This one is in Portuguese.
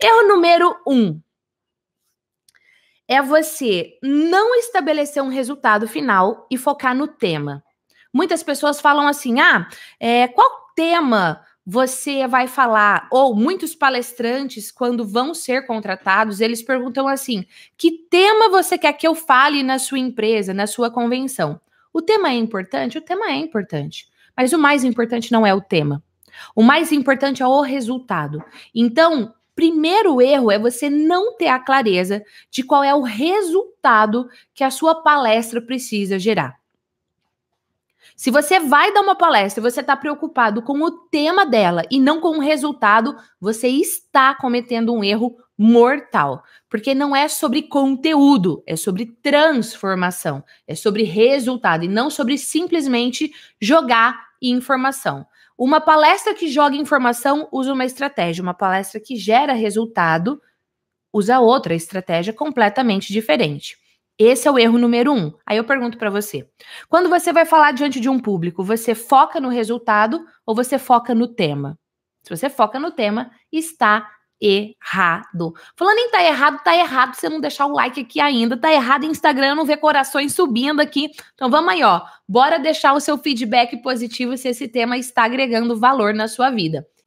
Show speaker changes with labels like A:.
A: Erro é número um é você não estabelecer um resultado final e focar no tema. Muitas pessoas falam assim: ah, é, qual tema você vai falar? Ou muitos palestrantes, quando vão ser contratados, eles perguntam assim: que tema você quer que eu fale na sua empresa, na sua convenção? O tema é importante? O tema é importante. Mas o mais importante não é o tema. O mais importante é o resultado. Então, Primeiro erro é você não ter a clareza de qual é o resultado que a sua palestra precisa gerar. Se você vai dar uma palestra e você está preocupado com o tema dela e não com o resultado, você está cometendo um erro mortal. Porque não é sobre conteúdo, é sobre transformação, é sobre resultado e não sobre simplesmente jogar informação. Uma palestra que joga informação usa uma estratégia, uma palestra que gera resultado usa outra estratégia completamente diferente. Esse é o erro número um. Aí eu pergunto para você: quando você vai falar diante de um público, você foca no resultado ou você foca no tema? Se você foca no tema, está errado. Falando em tá errado, tá errado você não deixar o like aqui ainda. Tá errado Instagram não ver corações subindo aqui. Então vamos aí, ó. Bora deixar o seu feedback positivo se esse tema está agregando valor na sua vida.